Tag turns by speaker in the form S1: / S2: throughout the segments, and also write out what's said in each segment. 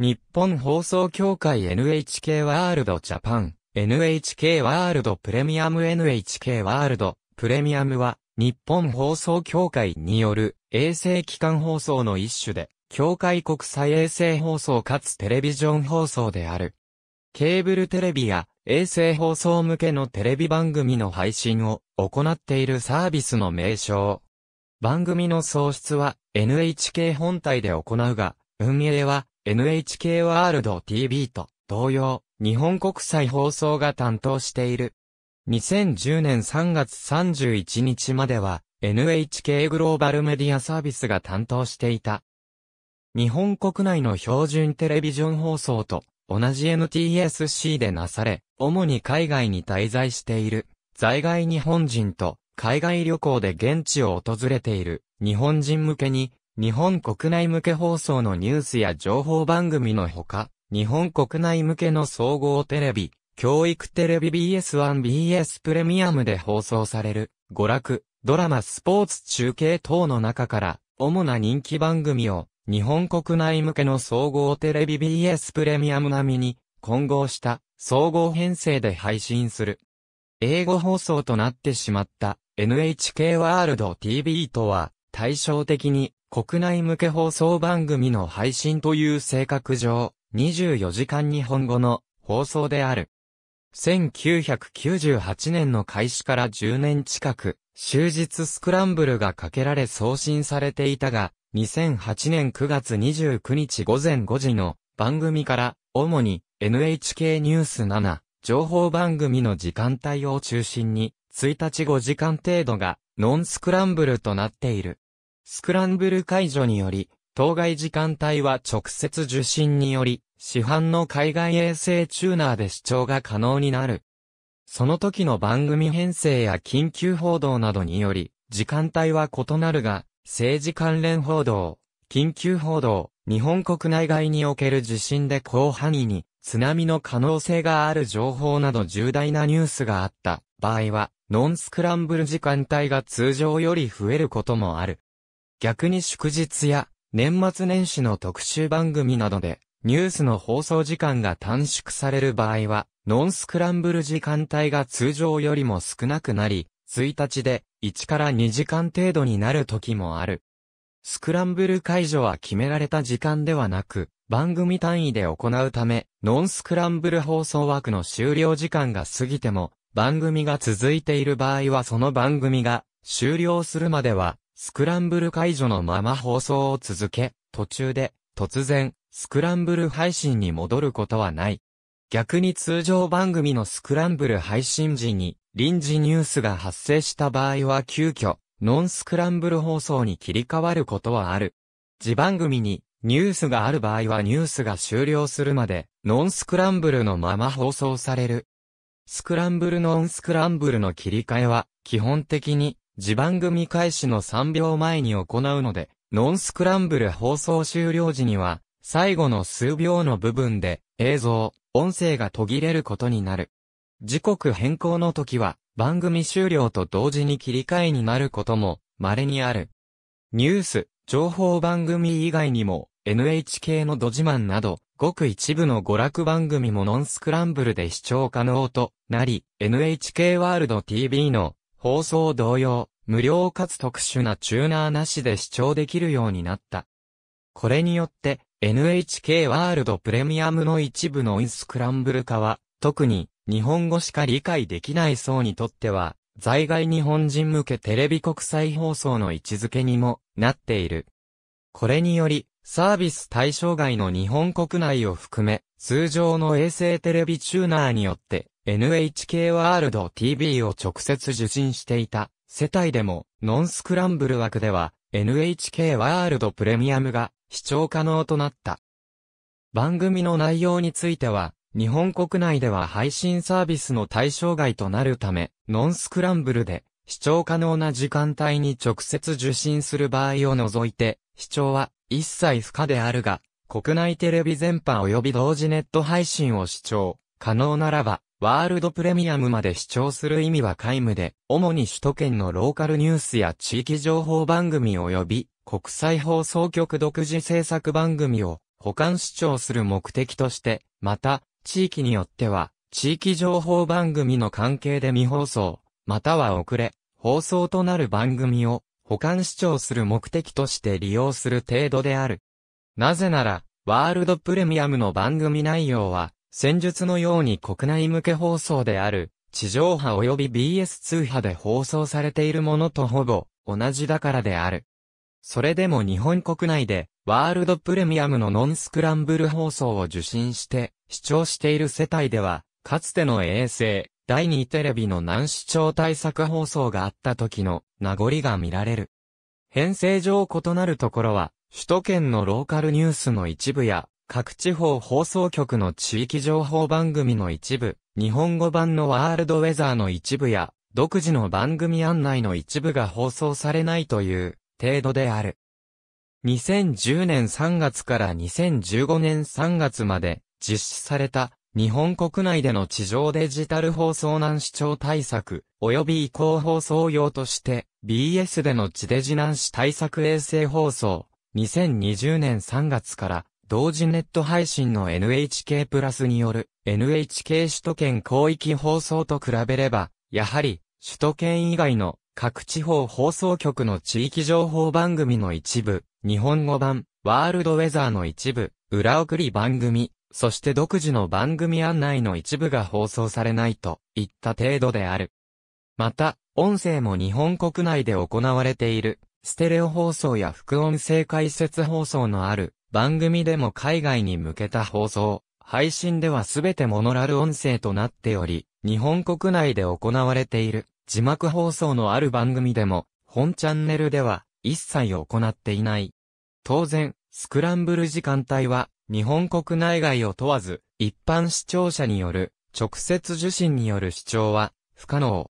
S1: 日本放送協会 NHK ワールドジャパン、NHK ワールドプレミアム NHK ワールドプレミアムは、日本放送協会による衛星機関放送の一種で、協会国際衛星放送かつテレビジョン放送である。ケーブルテレビや衛星放送向けのテレビ番組の配信を行っているサービスの名称。番組の創出は NHK 本体で行うが、運営は NHK ワールド TV と同様、日本国際放送が担当している。2010年3月31日までは、NHK グローバルメディアサービスが担当していた。日本国内の標準テレビジョン放送と同じ NTSC でなされ、主に海外に滞在している在外日本人と海外旅行で現地を訪れている日本人向けに日本国内向け放送のニュースや情報番組のほか、日本国内向けの総合テレビ、教育テレビ BS1、BS プレミアムで放送される、娯楽、ドラマ、スポーツ中継等の中から、主な人気番組を、日本国内向けの総合テレビ BS プレミアム並みに、混合した、総合編成で配信する。英語放送となってしまった、NHK ワールド TV とは、対照的に、国内向け放送番組の配信という性格上、24時間日本語の放送である。1998年の開始から10年近く、終日スクランブルがかけられ送信されていたが、2008年9月29日午前5時の番組から、主に NHK ニュース7、情報番組の時間帯を中心に、1日5時間程度がノンスクランブルとなっている。スクランブル解除により、当該時間帯は直接受信により、市販の海外衛星チューナーで視聴が可能になる。その時の番組編成や緊急報道などにより、時間帯は異なるが、政治関連報道、緊急報道、日本国内外における地震で広範囲に、津波の可能性がある情報など重大なニュースがあった場合は、ノンスクランブル時間帯が通常より増えることもある。逆に祝日や年末年始の特集番組などでニュースの放送時間が短縮される場合はノンスクランブル時間帯が通常よりも少なくなり1日で1から2時間程度になる時もある。スクランブル解除は決められた時間ではなく番組単位で行うためノンスクランブル放送枠の終了時間が過ぎても番組が続いている場合はその番組が終了するまではスクランブル解除のまま放送を続け、途中で、突然、スクランブル配信に戻ることはない。逆に通常番組のスクランブル配信時に、臨時ニュースが発生した場合は急遽、ノンスクランブル放送に切り替わることはある。自番組に、ニュースがある場合はニュースが終了するまで、ノンスクランブルのまま放送される。スクランブルノンスクランブルの切り替えは、基本的に、地番組開始の3秒前に行うので、ノンスクランブル放送終了時には、最後の数秒の部分で映像、音声が途切れることになる。時刻変更の時は番組終了と同時に切り替えになることも稀にある。ニュース、情報番組以外にも NHK のドジマンなどごく一部の娯楽番組もノンスクランブルで視聴可能となり NHK ワールド TV の放送同様、無料かつ特殊なチューナーなしで視聴できるようになった。これによって、NHK ワールドプレミアムの一部のインスクランブル化は、特に日本語しか理解できない層にとっては、在外日本人向けテレビ国際放送の位置づけにもなっている。これにより、サービス対象外の日本国内を含め、通常の衛星テレビチューナーによって、NHK ワールド TV を直接受信していた世帯でも、ノンスクランブル枠では、NHK ワールドプレミアムが視聴可能となった。番組の内容については、日本国内では配信サービスの対象外となるため、ノンスクランブルで視聴可能な時間帯に直接受信する場合を除いて、視聴は一切不可であるが、国内テレビ全般及び同時ネット配信を視聴可能ならば、ワールドプレミアムまで視聴する意味は皆無で、主に首都圏のローカルニュースや地域情報番組及び国際放送局独自制作番組を保管視聴する目的として、また、地域によっては、地域情報番組の関係で未放送、または遅れ、放送となる番組を保管視聴する目的として利用する程度である。なぜなら、ワールドプレミアムの番組内容は、戦術のように国内向け放送である、地上波及び BS2 波で放送されているものとほぼ同じだからである。それでも日本国内でワールドプレミアムのノンスクランブル放送を受信して視聴している世帯では、かつての衛星、第2テレビの難視聴対策放送があった時の名残が見られる。編成上異なるところは、首都圏のローカルニュースの一部や各地方放送局の地域情報番組の一部、日本語版のワールドウェザーの一部や、独自の番組案内の一部が放送されないという程度である。2010年3月から2015年3月まで実施された日本国内での地上デジタル放送難視聴対策及び移行放送用として BS での地デジ難視対策衛星放送2020年3月から同時ネット配信の NHK プラスによる NHK 首都圏広域放送と比べれば、やはり首都圏以外の各地方放送局の地域情報番組の一部、日本語版、ワールドウェザーの一部、裏送り番組、そして独自の番組案内の一部が放送されないといった程度である。また、音声も日本国内で行われている、ステレオ放送や副音声解説放送のある、番組でも海外に向けた放送、配信ではすべてモノラル音声となっており、日本国内で行われている字幕放送のある番組でも、本チャンネルでは一切行っていない。当然、スクランブル時間帯は、日本国内外を問わず、一般視聴者による、直接受信による視聴は、不可能。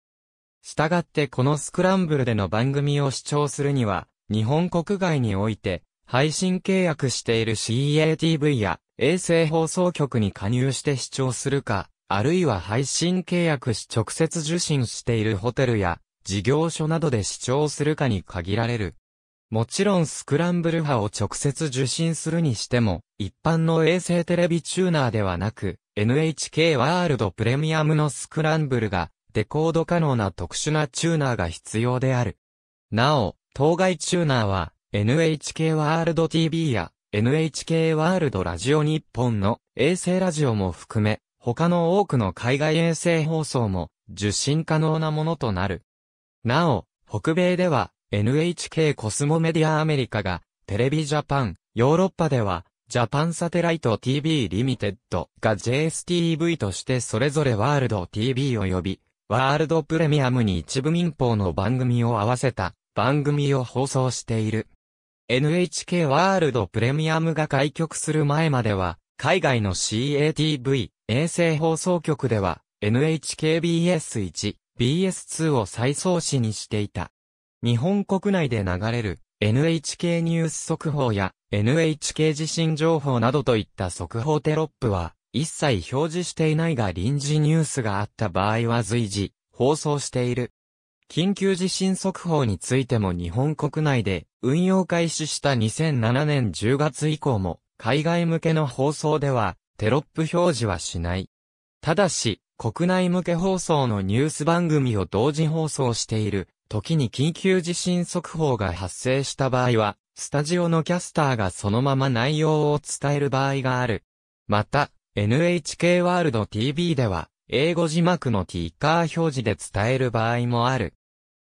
S1: したがってこのスクランブルでの番組を視聴するには、日本国外において、配信契約している CATV や衛星放送局に加入して視聴するか、あるいは配信契約し直接受信しているホテルや事業所などで視聴するかに限られる。もちろんスクランブル波を直接受信するにしても、一般の衛星テレビチューナーではなく、NHK ワールドプレミアムのスクランブルが、デコード可能な特殊なチューナーが必要である。なお、当該チューナーは、NHK ワールド TV や NHK ワールドラジオ日本の衛星ラジオも含め、他の多くの海外衛星放送も受信可能なものとなる。なお、北米では NHK コスモメディアアメリカがテレビジャパン、ヨーロッパではジャパンサテライト TV リミテッドが JSTV としてそれぞれワールド TV 及びワールドプレミアムに一部民放の番組を合わせた番組を放送している。NHK ワールドプレミアムが開局する前までは、海外の CATV、衛星放送局では、NHKBS1、BS2 を再送信にしていた。日本国内で流れる NHK ニュース速報や NHK 地震情報などといった速報テロップは、一切表示していないが臨時ニュースがあった場合は随時、放送している。緊急地震速報についても日本国内で運用開始した2007年10月以降も海外向けの放送ではテロップ表示はしない。ただし、国内向け放送のニュース番組を同時放送している時に緊急地震速報が発生した場合は、スタジオのキャスターがそのまま内容を伝える場合がある。また、NHK ワールド TV では、英語字幕のティッカー表示で伝える場合もある。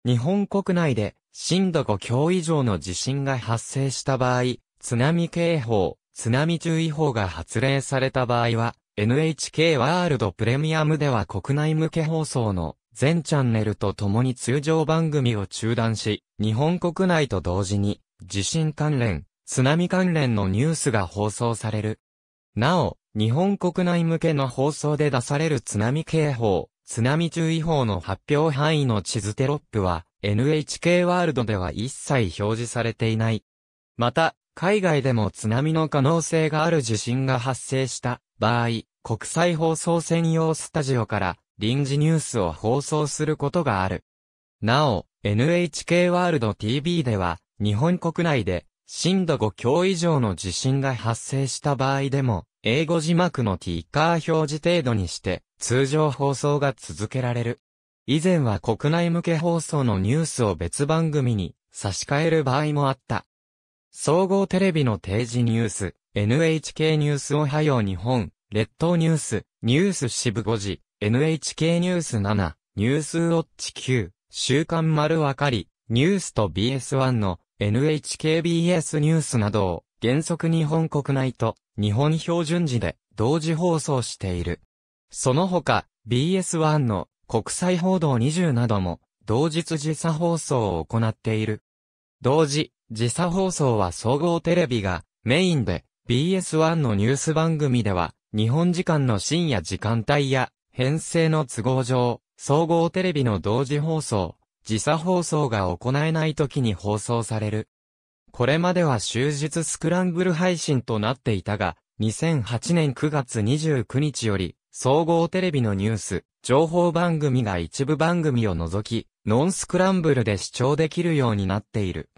S1: 日本国内で震度5強以上の地震が発生した場合、津波警報、津波注意報が発令された場合は、NHK ワールドプレミアムでは国内向け放送の全チャンネルと共に通常番組を中断し、日本国内と同時に地震関連、津波関連のニュースが放送される。なお、日本国内向けの放送で出される津波警報、津波注意報の発表範囲の地図テロップは NHK ワールドでは一切表示されていない。また、海外でも津波の可能性がある地震が発生した場合、国際放送専用スタジオから臨時ニュースを放送することがある。なお、NHK ワールド TV では、日本国内で震度5強以上の地震が発生した場合でも、英語字幕のティッカー表示程度にして、通常放送が続けられる。以前は国内向け放送のニュースを別番組に差し替える場合もあった。総合テレビの定時ニュース、NHK ニュースおはよう日本、列島ニュース、ニュース支部5時、NHK ニュース7、ニュースウォッチ9、週刊丸わかり、ニュースと BS1 の NHKBS ニュースなどを原則日本国内と日本標準時で同時放送している。その他、BS1 の国際報道20なども同日時差放送を行っている。同時、時差放送は総合テレビがメインで BS1 のニュース番組では日本時間の深夜時間帯や編成の都合上、総合テレビの同時放送、時差放送が行えない時に放送される。これまでは終日スクランブル配信となっていたが、2008年9月29日より、総合テレビのニュース、情報番組が一部番組を除き、ノンスクランブルで視聴できるようになっている。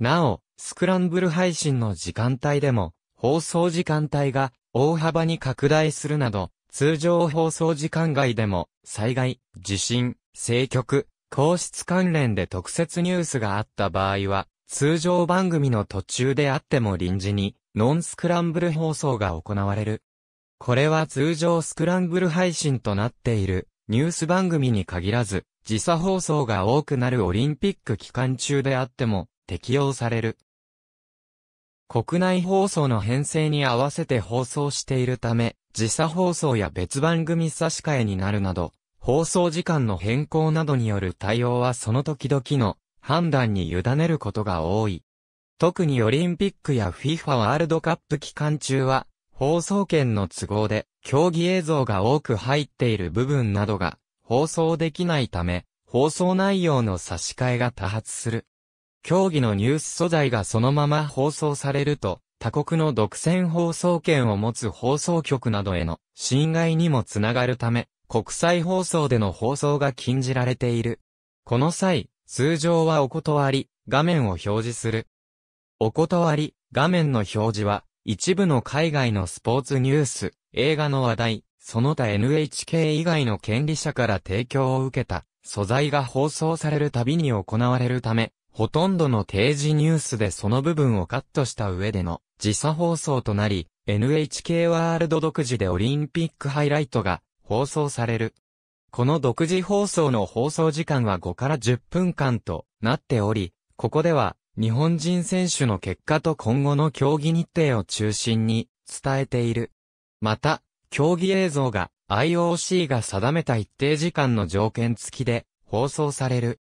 S1: なお、スクランブル配信の時間帯でも、放送時間帯が大幅に拡大するなど、通常放送時間外でも、災害、地震、政局、皇室関連で特設ニュースがあった場合は、通常番組の途中であっても臨時に、ノンスクランブル放送が行われる。これは通常スクランブル配信となっている、ニュース番組に限らず、時差放送が多くなるオリンピック期間中であっても、適用される。国内放送の編成に合わせて放送しているため、時差放送や別番組差し替えになるなど、放送時間の変更などによる対応はその時々の判断に委ねることが多い。特にオリンピックや FIFA ワールドカップ期間中は、放送権の都合で、競技映像が多く入っている部分などが、放送できないため、放送内容の差し替えが多発する。競技のニュース素材がそのまま放送されると、他国の独占放送権を持つ放送局などへの侵害にもつながるため、国際放送での放送が禁じられている。この際、通常はお断り、画面を表示する。お断り、画面の表示は、一部の海外のスポーツニュース、映画の話題、その他 NHK 以外の権利者から提供を受けた、素材が放送されるたびに行われるため、ほとんどの定時ニュースでその部分をカットした上での時差放送となり、NHK ワールド独自でオリンピックハイライトが放送される。この独自放送の放送時間は5から10分間となっており、ここでは日本人選手の結果と今後の競技日程を中心に伝えている。また、競技映像が IOC が定めた一定時間の条件付きで放送される。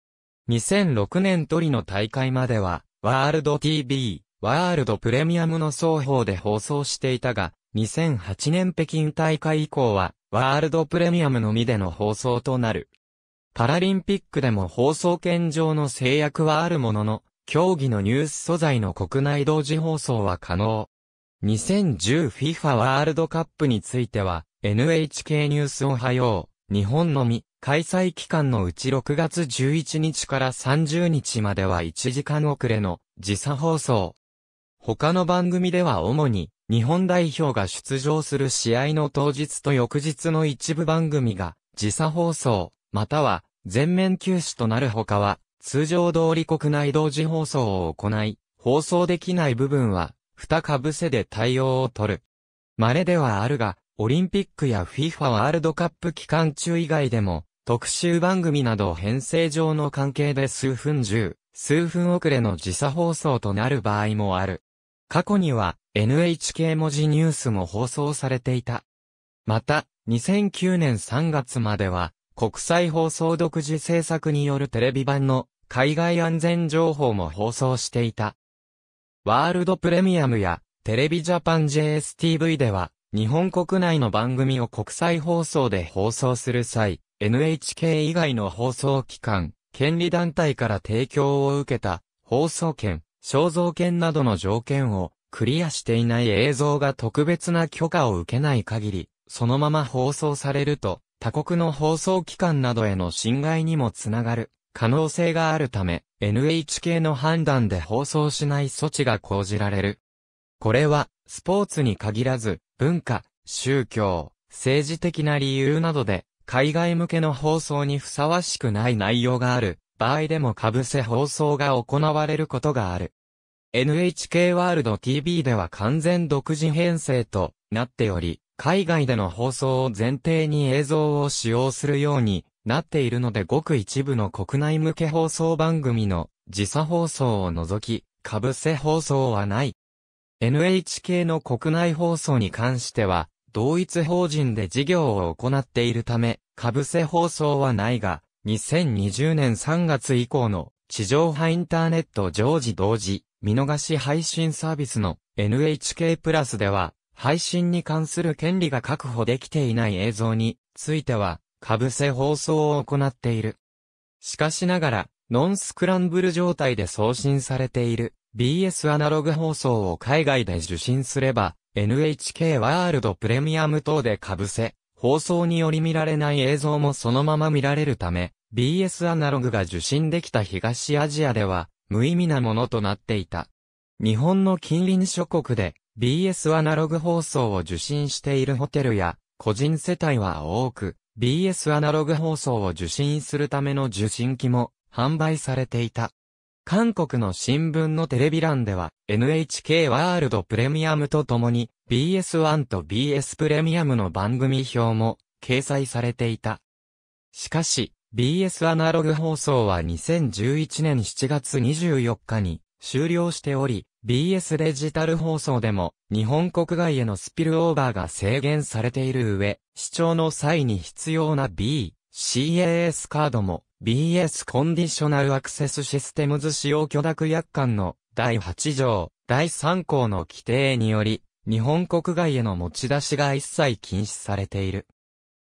S1: 2006年トリの大会までは、ワールド TV、ワールドプレミアムの双方で放送していたが、2008年北京大会以降は、ワールドプレミアムのみでの放送となる。パラリンピックでも放送権上の制約はあるものの、競技のニュース素材の国内同時放送は可能。2010FIFA ワールドカップについては、NHK ニュースおはよう、日本のみ、開催期間のうち6月11日から30日までは1時間遅れの時差放送。他の番組では主に日本代表が出場する試合の当日と翌日の一部番組が時差放送、または全面休止となるほかは、通常通り国内同時放送を行い、放送できない部分は、二かぶせで対応を取る。稀ではあるが、オリンピックや FIFA ワールドカップ期間中以外でも、特集番組など編成上の関係で数分中、数分遅れの時差放送となる場合もある。過去には NHK 文字ニュースも放送されていた。また、2009年3月までは、国際放送独自制作によるテレビ版の海外安全情報も放送していた。ワールドプレミアムやテレビジャパン JSTV では、日本国内の番組を国際放送で放送する際、NHK 以外の放送機関、権利団体から提供を受けた放送権、肖像権などの条件をクリアしていない映像が特別な許可を受けない限り、そのまま放送されると、他国の放送機関などへの侵害にもつながる可能性があるため、NHK の判断で放送しない措置が講じられる。これは、スポーツに限らず、文化、宗教、政治的な理由などで、海外向けの放送にふさわしくない内容がある場合でも被せ放送が行われることがある。NHK ワールド TV では完全独自編成となっており、海外での放送を前提に映像を使用するようになっているのでごく一部の国内向け放送番組の時差放送を除き、被せ放送はない。NHK の国内放送に関しては、同一法人で事業を行っているため、被せ放送はないが、2020年3月以降の地上波インターネット常時同時見逃し配信サービスの NHK プラスでは配信に関する権利が確保できていない映像については被せ放送を行っている。しかしながらノンスクランブル状態で送信されている BS アナログ放送を海外で受信すれば NHK ワールドプレミアム等で被せ放送により見られない映像もそのまま見られるため、BS アナログが受信できた東アジアでは、無意味なものとなっていた。日本の近隣諸国で、BS アナログ放送を受信しているホテルや、個人世帯は多く、BS アナログ放送を受信するための受信機も販売されていた。韓国の新聞のテレビ欄では、NHK ワールドプレミアムとともに BS1 と BS プレミアムの番組表も掲載されていた。しかし、BS アナログ放送は2011年7月24日に終了しており、BS デジタル放送でも日本国外へのスピルオーバーが制限されている上、視聴の際に必要な B、CAS カードも BS コンディショナルアクセスシステムズ使用許諾約款の第8条、第3項の規定により、日本国外への持ち出しが一切禁止されている。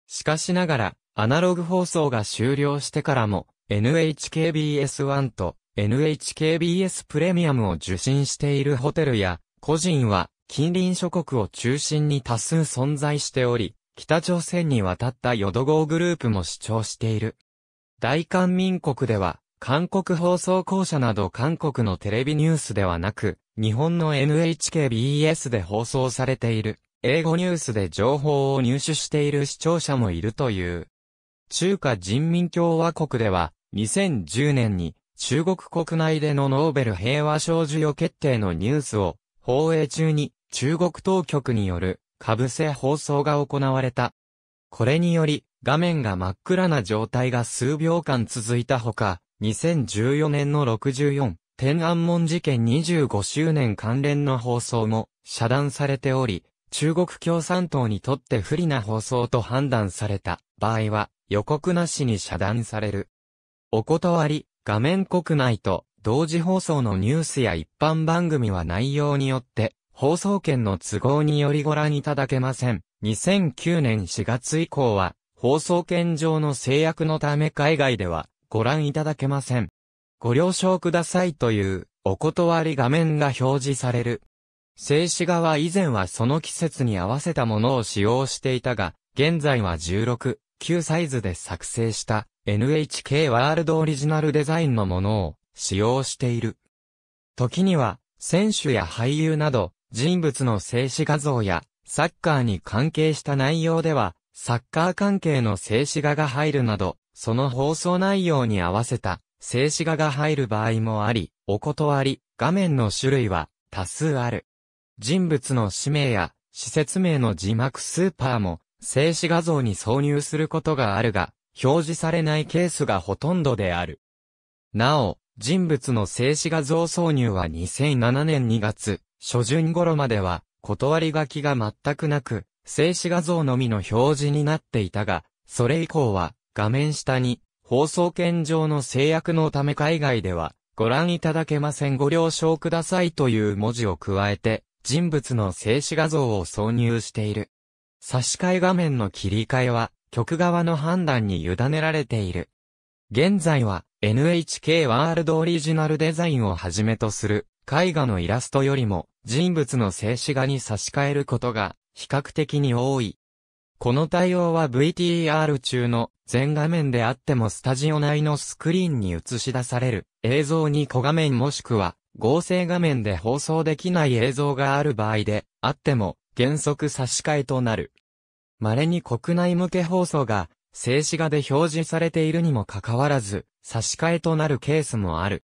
S1: しかしながら、アナログ放送が終了してからも、NHKBS1 と NHKBS プレミアムを受信しているホテルや、個人は近隣諸国を中心に多数存在しており、北朝鮮に渡ったヨド号グループも主張している。大韓民国では、韓国放送公社など韓国のテレビニュースではなく、日本の NHKBS で放送されている、英語ニュースで情報を入手している視聴者もいるという。中華人民共和国では、2010年に中国国内でのノーベル平和賞授与決定のニュースを、放映中に中国当局による、下部放送が行われた。これにより、画面が真っ暗な状態が数秒間続いたほか、2014年の64、天安門事件25周年関連の放送も遮断されており、中国共産党にとって不利な放送と判断された場合は予告なしに遮断される。お断り、画面国内と同時放送のニュースや一般番組は内容によって放送権の都合によりご覧いただけません。2009年4月以降は放送権上の制約のため海外ではご覧いただけません。ご了承くださいというお断り画面が表示される。静止画は以前はその季節に合わせたものを使用していたが、現在は16、9サイズで作成した NHK ワールドオリジナルデザインのものを使用している。時には、選手や俳優など、人物の静止画像や、サッカーに関係した内容では、サッカー関係の静止画が入るなど、その放送内容に合わせた静止画が入る場合もあり、お断り、画面の種類は多数ある。人物の氏名や施設名の字幕スーパーも静止画像に挿入することがあるが、表示されないケースがほとんどである。なお、人物の静止画像挿入は2007年2月、初旬頃までは、断り書きが全くなく、静止画像のみの表示になっていたが、それ以降は、画面下に、放送権上の制約のため海外では、ご覧いただけませんご了承くださいという文字を加えて、人物の静止画像を挿入している。差し替え画面の切り替えは、曲側の判断に委ねられている。現在は、NHK ワールドオリジナルデザインをはじめとする、絵画のイラストよりも、人物の静止画に差し替えることが、比較的に多い。この対応は VTR 中の全画面であってもスタジオ内のスクリーンに映し出される映像に小画面もしくは合成画面で放送できない映像がある場合であっても原則差し替えとなる。稀に国内向け放送が静止画で表示されているにもかかわらず差し替えとなるケースもある。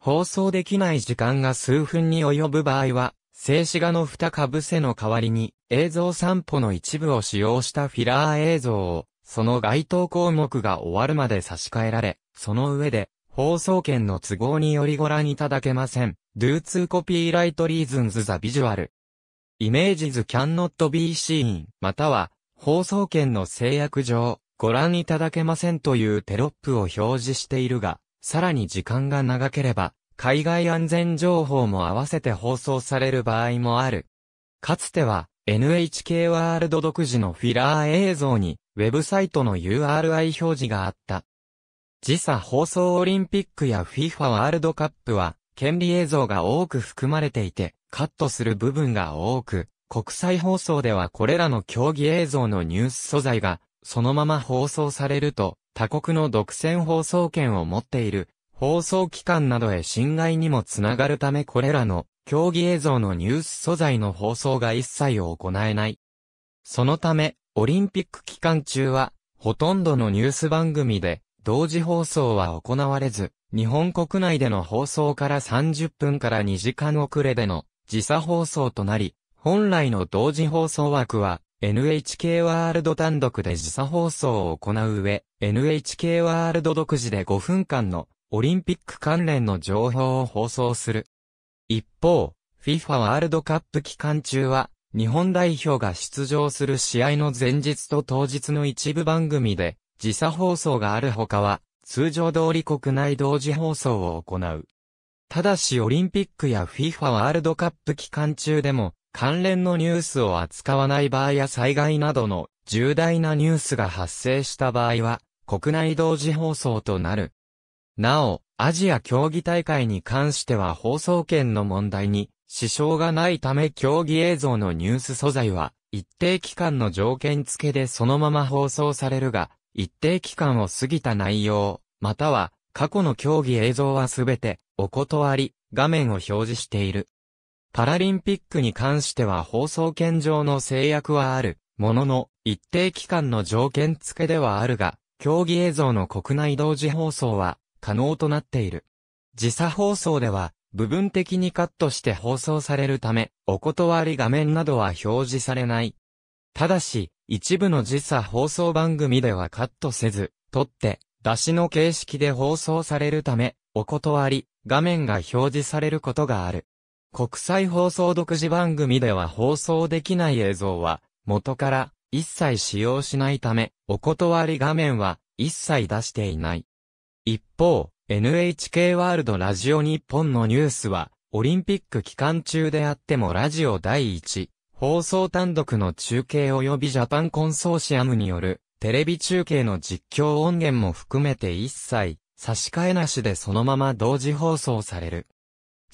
S1: 放送できない時間が数分に及ぶ場合は静止画の二株せの代わりに映像散歩の一部を使用したフィラー映像をその該当項目が終わるまで差し替えられ、その上で放送権の都合によりご覧いただけません。Do to copyright reasons the visual. Images cannot be seen または放送権の制約上ご覧いただけませんというテロップを表示しているが、さらに時間が長ければ海外安全情報も合わせて放送される場合もある。かつては、NHK ワールド独自のフィラー映像に、ウェブサイトの URI 表示があった。時差放送オリンピックや FIFA ワールドカップは、権利映像が多く含まれていて、カットする部分が多く、国際放送ではこれらの競技映像のニュース素材が、そのまま放送されると、他国の独占放送権を持っている放送機関などへ侵害にもつながるためこれらの競技映像のニュース素材の放送が一切行えない。そのため、オリンピック期間中は、ほとんどのニュース番組で、同時放送は行われず、日本国内での放送から30分から2時間遅れでの時差放送となり、本来の同時放送枠は NHK ワールド単独で時差放送を行う上、NHK ワールド独自で5分間のオリンピック関連の情報を放送する。一方、FIFA ワールドカップ期間中は、日本代表が出場する試合の前日と当日の一部番組で、時差放送があるほかは、通常通り国内同時放送を行う。ただしオリンピックや FIFA ワールドカップ期間中でも関連のニュースを扱わない場合や災害などの重大なニュースが発生した場合は国内同時放送となる。なお、アジア競技大会に関しては放送権の問題に支障がないため競技映像のニュース素材は一定期間の条件付けでそのまま放送されるが、一定期間を過ぎた内容、または過去の競技映像はすべてお断り、画面を表示している。パラリンピックに関しては放送権上の制約はある、ものの、一定期間の条件付けではあるが、競技映像の国内同時放送は、可能となっている。時差放送では、部分的にカットして放送されるため、お断り画面などは表示されない。ただし、一部の時差放送番組ではカットせず、撮って、出しの形式で放送されるため、お断り、画面が表示されることがある。国際放送独自番組では放送できない映像は、元から一切使用しないため、お断り画面は一切出していない。一方、NHK ワールドラジオ日本のニュースは、オリンピック期間中であってもラジオ第一、放送単独の中継及びジャパンコンソーシアムによる、テレビ中継の実況音源も含めて一切、差し替えなしでそのまま同時放送される。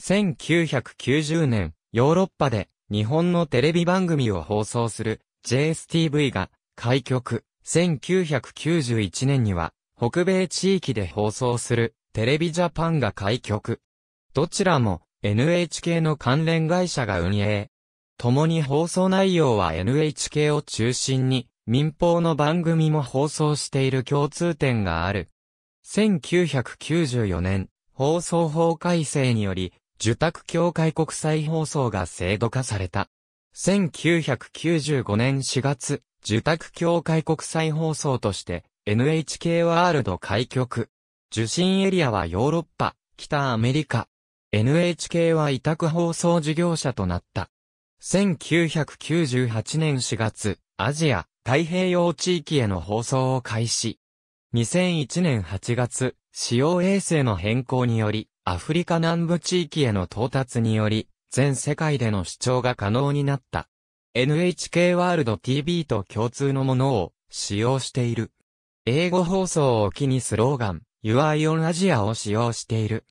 S1: 1990年、ヨーロッパで日本のテレビ番組を放送する JSTV が開局。1991年には北米地域で放送するテレビジャパンが開局。どちらも NHK の関連会社が運営。共に放送内容は NHK を中心に民放の番組も放送している共通点がある。1994年、放送法改正により、受託協会国際放送が制度化された。1995年4月、受託協会国際放送として NHK ワールド開局。受信エリアはヨーロッパ、北アメリカ。NHK は委託放送事業者となった。1998年4月、アジア、太平洋地域への放送を開始。2001年8月、使用衛星の変更により、アフリカ南部地域への到達により、全世界での視聴が可能になった。NHK ワールド TV と共通のものを使用している。英語放送を機にスローガン、u Ion Asia を使用している。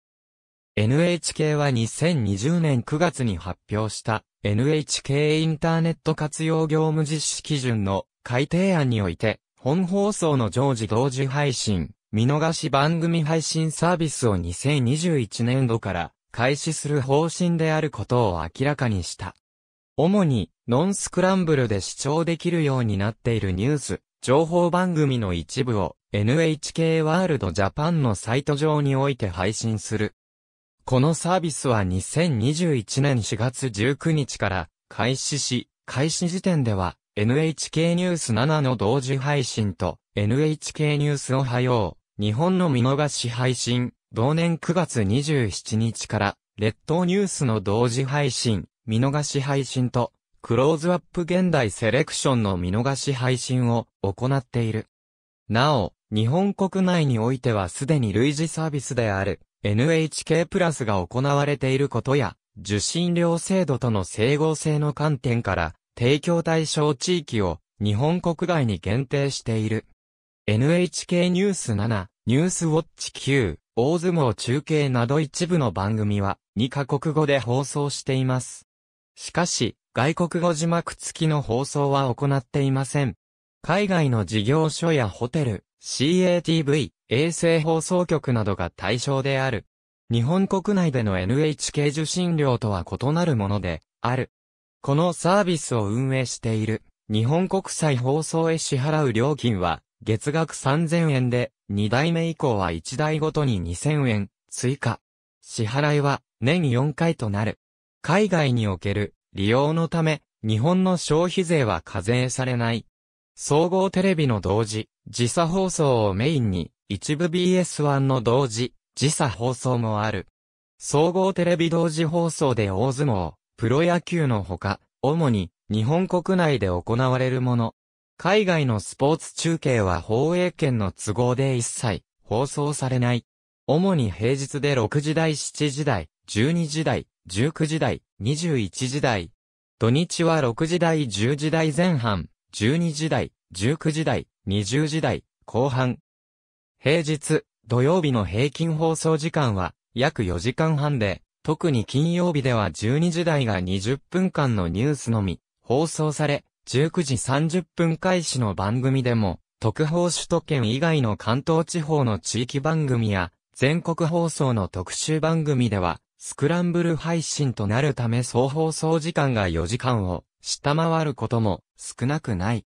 S1: NHK は2020年9月に発表した NHK インターネット活用業務実施基準の改定案において、本放送の常時同時配信、見逃し番組配信サービスを2021年度から開始する方針であることを明らかにした。主に、ノンスクランブルで視聴できるようになっているニュース、情報番組の一部を NHK ワールドジャパンのサイト上において配信する。このサービスは2021年4月19日から開始し、開始時点では NHK ニュース7の同時配信と NHK ニュースおはよう、日本の見逃し配信、同年9月27日から列島ニュースの同時配信、見逃し配信とクローズアップ現代セレクションの見逃し配信を行っている。なお、日本国内においてはすでに類似サービスである NHK プラスが行われていることや、受信料制度との整合性の観点から、提供対象地域を日本国外に限定している。NHK ニュース7、ニュースウォッチ9、大相撲中継など一部の番組は2カ国語で放送しています。しかし、外国語字幕付きの放送は行っていません。海外の事業所やホテル、CATV、衛星放送局などが対象である。日本国内での NHK 受信料とは異なるもので、ある。このサービスを運営している、日本国際放送へ支払う料金は、月額3000円で、2代目以降は1台ごとに2000円、追加。支払いは、年4回となる。海外における利用のため、日本の消費税は課税されない。総合テレビの同時、時差放送をメインに、一部 BS1 の同時、時差放送もある。総合テレビ同時放送で大相撲、プロ野球のほか、主に日本国内で行われるもの。海外のスポーツ中継は放映権の都合で一切放送されない。主に平日で6時台7時台、12時台、19時台、21時台。土日は6時台、10時台前半、12時台、19時台、20時台、後半。平日、土曜日の平均放送時間は約4時間半で、特に金曜日では12時台が20分間のニュースのみ、放送され、19時30分開始の番組でも、特報首都圏以外の関東地方の地域番組や、全国放送の特集番組では、スクランブル配信となるため総放送時間が4時間を下回ることも少なくない。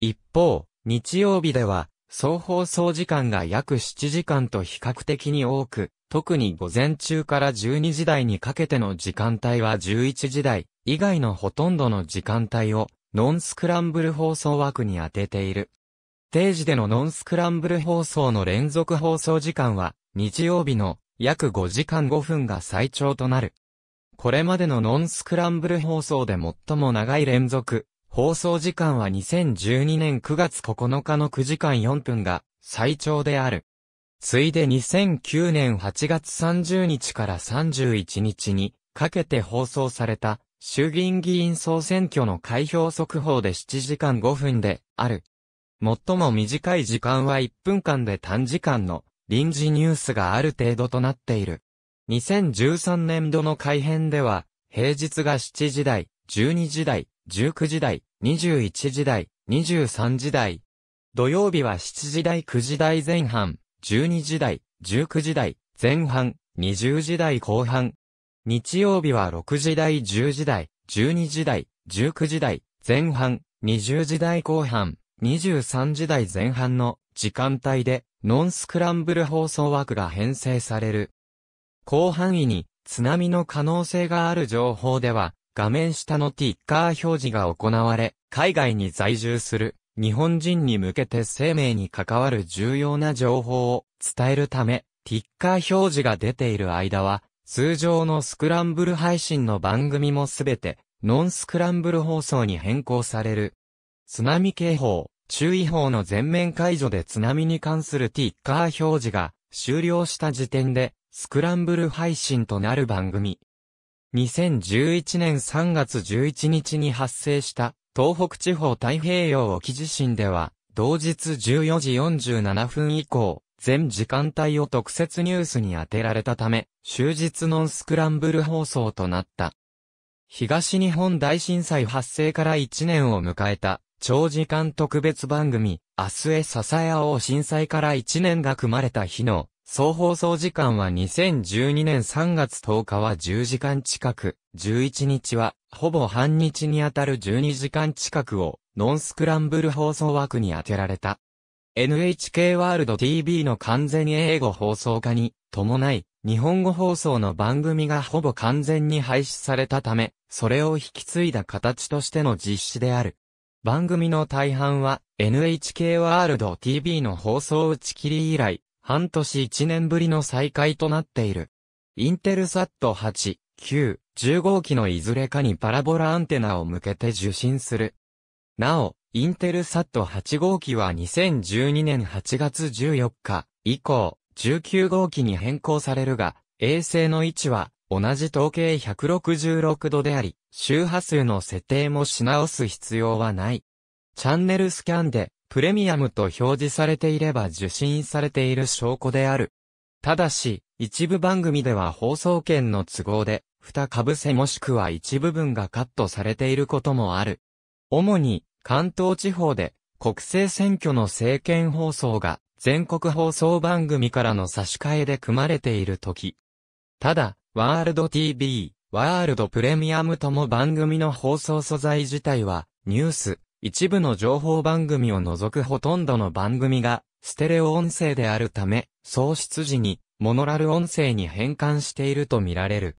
S1: 一方、日曜日では、総放送時間が約7時間と比較的に多く、特に午前中から12時台にかけての時間帯は11時台以外のほとんどの時間帯をノンスクランブル放送枠に当てている。定時でのノンスクランブル放送の連続放送時間は日曜日の約5時間5分が最長となる。これまでのノンスクランブル放送で最も長い連続、放送時間は2012年9月9日の9時間4分が最長である。ついで2009年8月30日から31日にかけて放送された衆議院議員総選挙の開票速報で7時間5分である。最も短い時間は1分間で短時間の臨時ニュースがある程度となっている。2013年度の改編では、平日が7時台、12時台、19時台、21時台、23時台。土曜日は7時台9時台前半、12時台、19時台、前半、20時台後半。日曜日は6時台10時台、12時台、19時台、前半、20時台後半、23時台前半の時間帯で、ノンスクランブル放送枠が編成される。広範囲に、津波の可能性がある情報では、画面下のティッカー表示が行われ、海外に在住する、日本人に向けて生命に関わる重要な情報を伝えるため、ティッカー表示が出ている間は、通常のスクランブル配信の番組もすべて、ノンスクランブル放送に変更される。津波警報、注意報の全面解除で津波に関するティッカー表示が終了した時点でスクランブル配信となる番組。2011年3月11日に発生した東北地方太平洋沖地震では同日14時47分以降全時間帯を特設ニュースに当てられたため終日のスクランブル放送となった。東日本大震災発生から1年を迎えた長時間特別番組、明日へ支え合おう震災から1年が組まれた日の、総放送時間は2012年3月10日は10時間近く、11日は、ほぼ半日にあたる12時間近くを、ノンスクランブル放送枠に当てられた。NHK ワールド TV の完全英語放送化に伴い、日本語放送の番組がほぼ完全に廃止されたため、それを引き継いだ形としての実施である。番組の大半は NHK ワールド TV の放送打ち切り以来、半年1年ぶりの再開となっている。インテルサット8、9、10号機のいずれかにパラボラアンテナを向けて受信する。なお、インテルサット8号機は2012年8月14日以降、19号機に変更されるが、衛星の位置は同じ統計166度であり、周波数の設定もし直す必要はない。チャンネルスキャンで、プレミアムと表示されていれば受信されている証拠である。ただし、一部番組では放送権の都合で、二かぶせもしくは一部分がカットされていることもある。主に、関東地方で、国政選挙の政権放送が、全国放送番組からの差し替えで組まれている時。ただ、ワールド TV、ワールドプレミアムとも番組の放送素材自体は、ニュース、一部の情報番組を除くほとんどの番組が、ステレオ音声であるため、創出時に、モノラル音声に変換しているとみられる。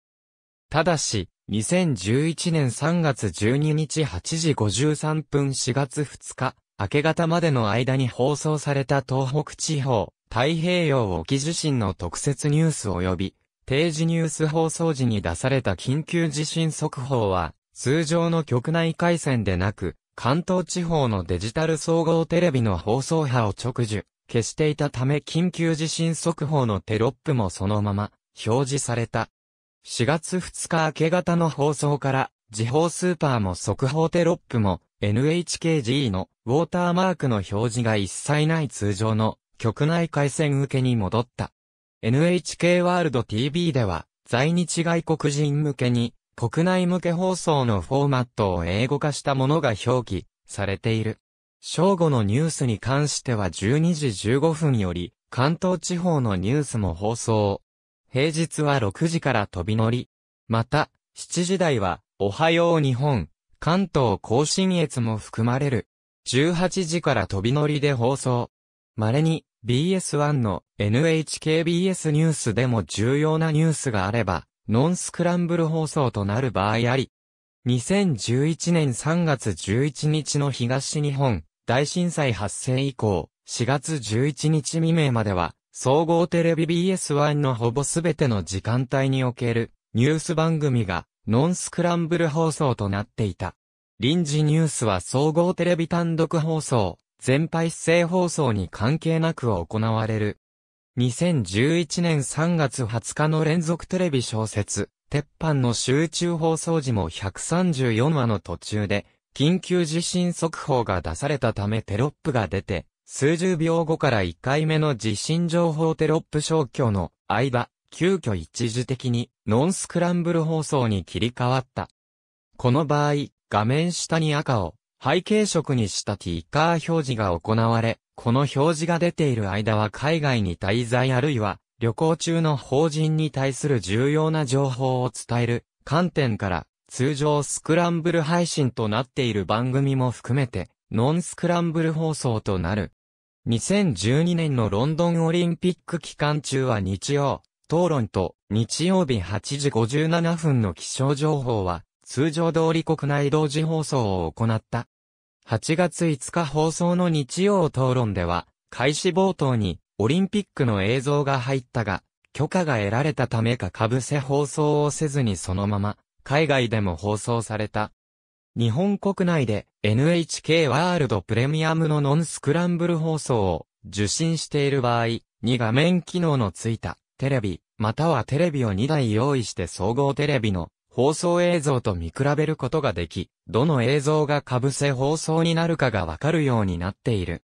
S1: ただし、2011年3月12日8時53分4月2日、明け方までの間に放送された東北地方、太平洋沖地震の特設ニュース及び、定時ニュース放送時に出された緊急地震速報は、通常の局内回線でなく、関東地方のデジタル総合テレビの放送波を直受、消していたため緊急地震速報のテロップもそのまま表示された。4月2日明け方の放送から、時報スーパーも速報テロップも NHKG のウォーターマークの表示が一切ない通常の局内回線受けに戻った。NHK ワールド TV では、在日外国人向けに、国内向け放送のフォーマットを英語化したものが表記されている。正午のニュースに関しては12時15分より、関東地方のニュースも放送。平日は6時から飛び乗り。また、7時台は、おはよう日本、関東甲信越も含まれる。18時から飛び乗りで放送。稀に、BS1 の NHKBS ニュースでも重要なニュースがあれば、ノンスクランブル放送となる場合あり。2011年3月11日の東日本大震災発生以降、4月11日未明までは、総合テレビ BS1 のほぼすべての時間帯におけるニュース番組がノンスクランブル放送となっていた。臨時ニュースは総合テレビ単独放送、全廃勢放送に関係なく行われる。2011年3月20日の連続テレビ小説、鉄板の集中放送時も134話の途中で、緊急地震速報が出されたためテロップが出て、数十秒後から1回目の地震情報テロップ消去の間、急遽一時的にノンスクランブル放送に切り替わった。この場合、画面下に赤を、背景色にしたティッカー表示が行われ、この表示が出ている間は海外に滞在あるいは旅行中の法人に対する重要な情報を伝える観点から通常スクランブル配信となっている番組も含めてノンスクランブル放送となる。2012年のロンドンオリンピック期間中は日曜、討論と日曜日8時57分の気象情報は通常通り国内同時放送を行った。8月5日放送の日曜討論では、開始冒頭にオリンピックの映像が入ったが、許可が得られたためか被せ放送をせずにそのまま、海外でも放送された。日本国内で NHK ワールドプレミアムのノンスクランブル放送を受信している場合、に画面機能のついたテレビ、またはテレビを2台用意して総合テレビの放送映像と見比べることができ、どの映像が被せ放送になるかがわかるようになっている。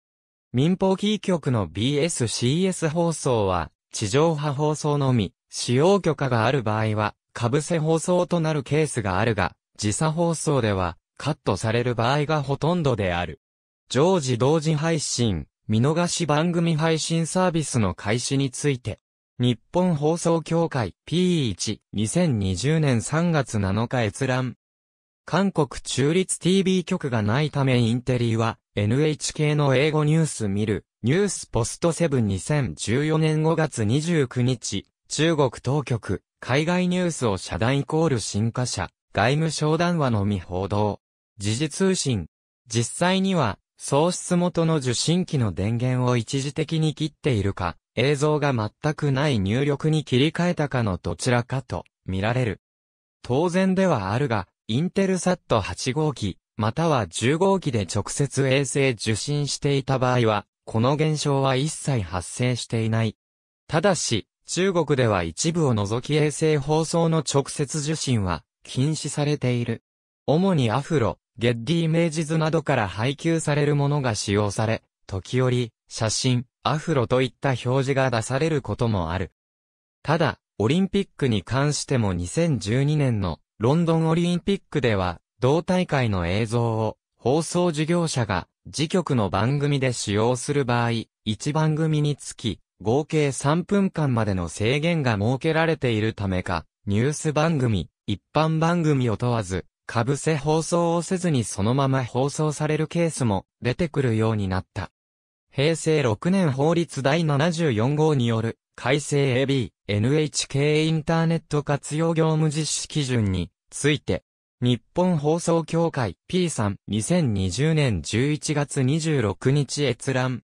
S1: 民放キー局の BSCS 放送は、地上波放送のみ、使用許可がある場合は、被せ放送となるケースがあるが、時差放送では、カットされる場合がほとんどである。常時同時配信、見逃し番組配信サービスの開始について、日本放送協会 P1 2020年3月7日閲覧。韓国中立 TV 局がないためインテリーは NHK の英語ニュース見るニュースポストセブン2014年5月29日中国当局海外ニュースを遮断イコール新華社外務省談話のみ報道時事通信実際には喪失元の受信機の電源を一時的に切っているか、映像が全くない入力に切り替えたかのどちらかと見られる。当然ではあるが、インテルサット8号機、または10号機で直接衛星受信していた場合は、この現象は一切発生していない。ただし、中国では一部を除き衛星放送の直接受信は禁止されている。主にアフロ、ゲッディイメージ図などから配給されるものが使用され、時折、写真、アフロといった表示が出されることもある。ただ、オリンピックに関しても2012年のロンドンオリンピックでは、同大会の映像を放送事業者が自局の番組で使用する場合、1番組につき合計3分間までの制限が設けられているためか、ニュース番組、一般番組を問わず、かぶせ放送をせずにそのまま放送されるケースも出てくるようになった。平成6年法律第74号による改正 AB NHK インターネット活用業務実施基準について日本放送協会 P さん2020年11月26日閲覧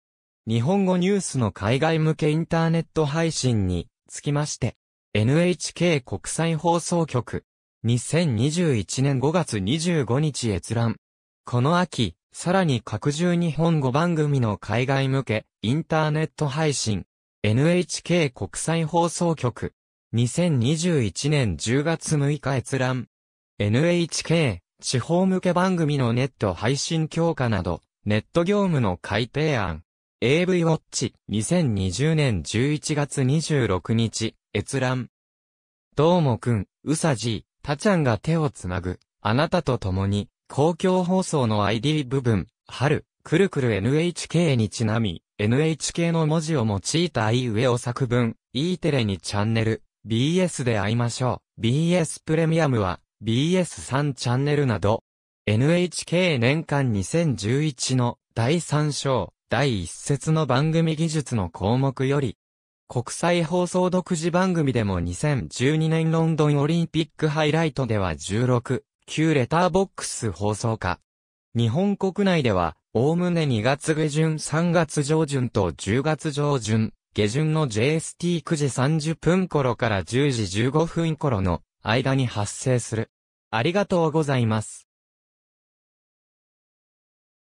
S1: 日本語ニュースの海外向けインターネット配信につきまして NHK 国際放送局2021年5月25日閲覧。この秋、さらに拡充日本語番組の海外向け、インターネット配信。NHK 国際放送局。2021年10月6日閲覧。NHK 地方向け番組のネット配信強化など、ネット業務の改定案。AV ウォッチ2020年11月26日閲覧。どうもくん、うさじタちゃんが手をつなぐ、あなたと共に、公共放送の ID 部分、春、くるくる NHK にちなみ、NHK の文字を用いたあ上を作文、E テレにチャンネル、BS で会いましょう、BS プレミアムは、BS3 チャンネルなど、NHK 年間2011の第3章、第1節の番組技術の項目より、国際放送独自番組でも2012年ロンドンオリンピックハイライトでは16、旧レターボックス放送化。日本国内では、おおむね2月下旬3月上旬と10月上旬、下旬の JST9 時30分頃から10時15分頃の間に発生する。ありがとうございます。